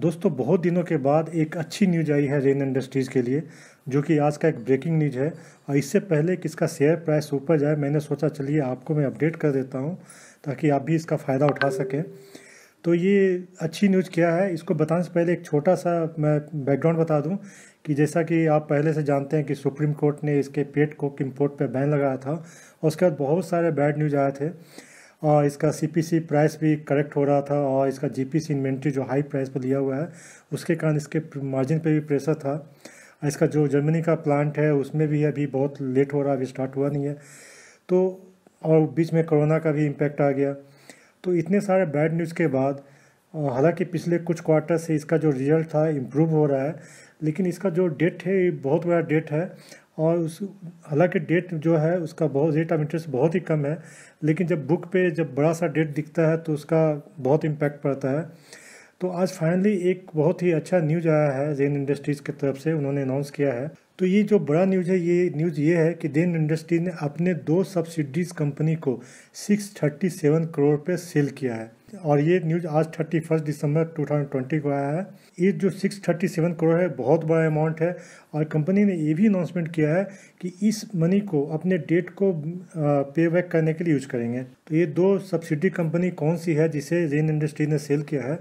दोस्तों बहुत दिनों के बाद एक अच्छी न्यूज आई है रेन इंडस्ट्रीज़ के लिए जो कि आज का एक ब्रेकिंग न्यूज है और इससे पहले कि इसका शेयर प्राइस ऊपर जाए मैंने सोचा चलिए आपको मैं अपडेट कर देता हूँ ताकि आप भी इसका फ़ायदा उठा सकें तो ये अच्छी न्यूज़ क्या है इसको बताने से पहले एक छोटा सा मैं बैकग्राउंड बता दूं कि जैसा कि आप पहले से जानते हैं कि सुप्रीम कोर्ट ने इसके पेट कोक इम्पोर्ट पर बैन लगाया था और उसके बाद बहुत सारे बैड न्यूज़ आए थे और इसका सीपीसी प्राइस भी करेक्ट हो रहा था और इसका जीपीसी इन्वेंट्री जो हाई प्राइस पर लिया हुआ है उसके कारण इसके मार्जिन पे भी प्रेशर था इसका जो जर्मनी का प्लांट है उसमें भी अभी बहुत लेट हो रहा है अभी स्टार्ट हुआ नहीं है तो और बीच में कोरोना का भी इम्पैक्ट आ गया तो इतने सारे बैड न्यूज़ के बाद हालांकि पिछले कुछ क्वार्टर से इसका जो रिजल्ट था इम्प्रूव हो रहा है लेकिन इसका जो डेट है बहुत बड़ा डेट है और उस हालांकि डेट जो है उसका बहुत रेट ऑफ इंटरेस्ट बहुत ही कम है लेकिन जब बुक पे जब बड़ा सा डेट दिखता है तो उसका बहुत इम्पैक्ट पड़ता है तो आज फाइनली एक बहुत ही अच्छा न्यूज आया है जेन इंडस्ट्रीज़ की तरफ से उन्होंने अनाउंस किया है तो ये जो बड़ा न्यूज है ये न्यूज़ ये है कि देन इंडस्ट्री ने अपने दो सब्सिडीज कंपनी को 637 करोड़ पे सेल किया है और ये न्यूज़ आज thirty first December two thousand twenty को आया है ये जो सिक्स थर्टी सेवन करोड़ है बहुत बड़ा अमाउंट है और कंपनी ने ये भी अनाउंसमेंट किया है कि इस मनी को अपने डेट को पे बैक करने के लिए यूज करेंगे तो ये दो सब्सिडी कंपनी कौन सी है जिसे रेन इंडस्ट्री ने सेल किया है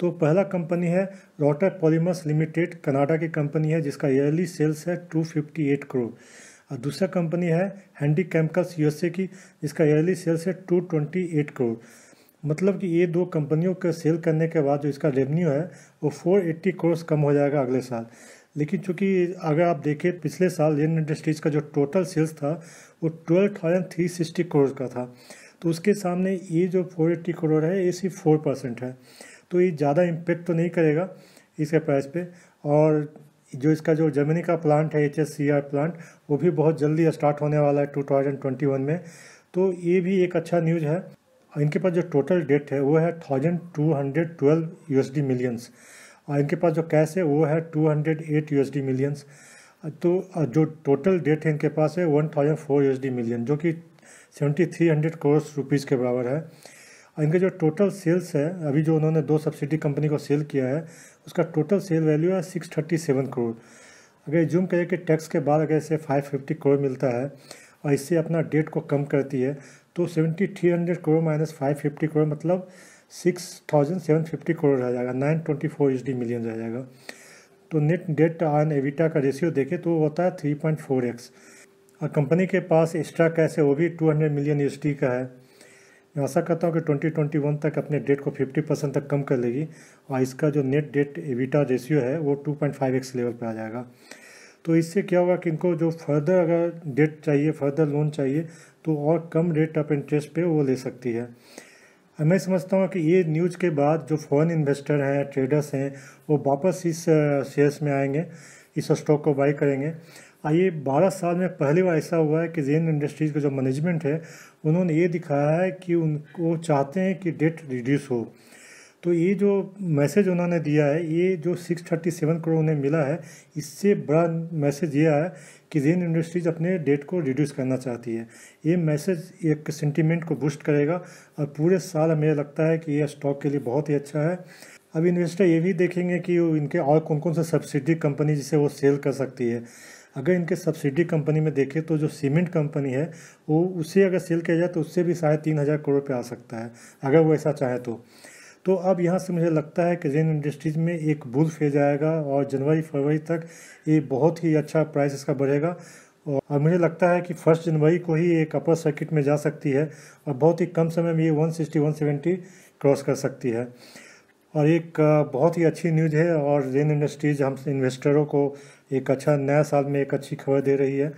तो पहला कंपनी है रोटर पॉलीमर्स लिमिटेड कनाडा की कंपनी है जिसका ईयरली सेल्स है टू फिफ्टी एट करोड़ और दूसरा कंपनी है हैंडी केमिकल्स यूएसए की जिसका ईयरली सेल्स है टू ट्वेंटी एट करोड़ मतलब कि ये दो कंपनियों का सेल करने के बाद जो इसका रेवेन्यू है वो 480 करोड़ कम हो जाएगा अगले साल लेकिन चूंकि अगर आप देखें पिछले साल रेन इंडस्ट्रीज़ का जो टोटल सेल्स था वो twelve thousand three sixty crore का था तो उसके सामने ये जो फोर एट्टी करोड़ है ये सिर्फ फोर परसेंट है तो ये ज़्यादा इम्पेक्ट तो नहीं करेगा इसके प्राइस पे और जो इसका जो जर्मनी का प्लांट है एच प्लांट वो भी बहुत जल्दी स्टार्ट होने वाला है टू में तो ये भी एक अच्छा न्यूज़ है इनके पास जो टोटल डेट है वो है thousand two hundred twelve U S D millions और इनके पास जो कैश है वो है two hundred eight U S D millions तो जो टोटल डेट है इनके पास है one thousand four U S D million जो कि seventy three hundred crore rupees के बराबर है और इनके जो टोटल सेल्स है अभी जो उन्होंने दो सब्सिडी कंपनी को सेल किया है उसका टोटल सेल वैल्यू है सिक्स थर्टी सेवन करोड़ अगर जूम करें कि टैक्स के बाद अगर इसे फाइव फिफ्टी करोड़ मिलता है और इससे अपना डेट को कम करती है तो seventy three hundred crore minus five fifty crore मतलब six thousand seven fifty crore रह जाएगा nine twenty four H D million रह जाएगा तो नेट डेट ऑन एविटा का रेशियो देखें तो होता है थ्री पॉइंट फोर एक्स और कंपनी के पास एक्स्ट्रा कैश है वो भी two hundred million H D का है मैं आशा करता हूँ कि ट्वेंटी ट्वेंटी वन तक अपने डेट को फिफ्टी परसेंट तक कम कर लेगी और इसका जो नेट डेट एविटा रेशियो है वो two point five X level पर आ जाएगा तो इससे क्या होगा कि इनको जो फर्दर अगर डेट चाहिए फर्दर लोन चाहिए तो और कम रेट ऑफ इंटरेस्ट पे वो ले सकती है मैं समझता हूँ कि ये न्यूज़ के बाद जो फॉरेन इन्वेस्टर हैं ट्रेडर्स हैं वो वापस इस शेयर्स में आएंगे इस स्टॉक को बाई करेंगे आइए बारह साल में पहली बार ऐसा हुआ है कि जेन इंडस्ट्रीज़ का जो मैनेजमेंट है उन्होंने ये दिखाया है कि उनको चाहते हैं कि डेट रिड्यूस हो तो ये जो मैसेज उन्होंने दिया है ये जो 637 करोड़ उन्हें मिला है इससे बड़ा मैसेज ये आया कि जेन इंडस्ट्रीज अपने डेट को रिड्यूस करना चाहती है ये मैसेज एक सेंटीमेंट को बूस्ट करेगा और पूरे साल हमें लगता है कि यह स्टॉक के लिए बहुत ही अच्छा है अब इन्वेस्टर ये भी देखेंगे कि इनके और कौन कौन सा सब्सिडी कंपनी जिसे वो सेल कर सकती है अगर इनके सब्सिडी कंपनी में देखें तो जो सीमेंट कंपनी है वो उसे अगर सेल किया जाए तो उससे भी साढ़े तीन हज़ार करोड़ पे आ सकता है अगर वो ऐसा चाहे तो तो अब यहाँ से मुझे लगता है कि जेन इंडस्ट्रीज़ में एक बुल फेज आएगा और जनवरी फरवरी तक ये बहुत ही अच्छा प्राइस इसका बढ़ेगा और मुझे लगता है कि फर्स्ट जनवरी को ही एक अपर सर्किट में जा सकती है और बहुत ही कम समय में ये 160 170 क्रॉस कर सकती है और एक बहुत ही अच्छी न्यूज़ है और रेन इंडस्ट्रीज हम इन्वेस्टरों को एक अच्छा नया साल में एक अच्छी खबर दे रही है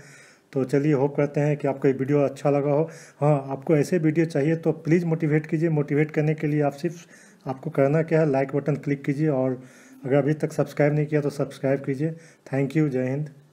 तो चलिए होप करते हैं कि आपको ये वीडियो अच्छा लगा हो हाँ आपको ऐसे वीडियो चाहिए तो प्लीज़ मोटिवेट कीजिए मोटिवेट करने के लिए आप सिर्फ आपको करना क्या है लाइक बटन क्लिक कीजिए और अगर अभी तक सब्सक्राइब नहीं किया तो सब्सक्राइब कीजिए थैंक यू जय हिंद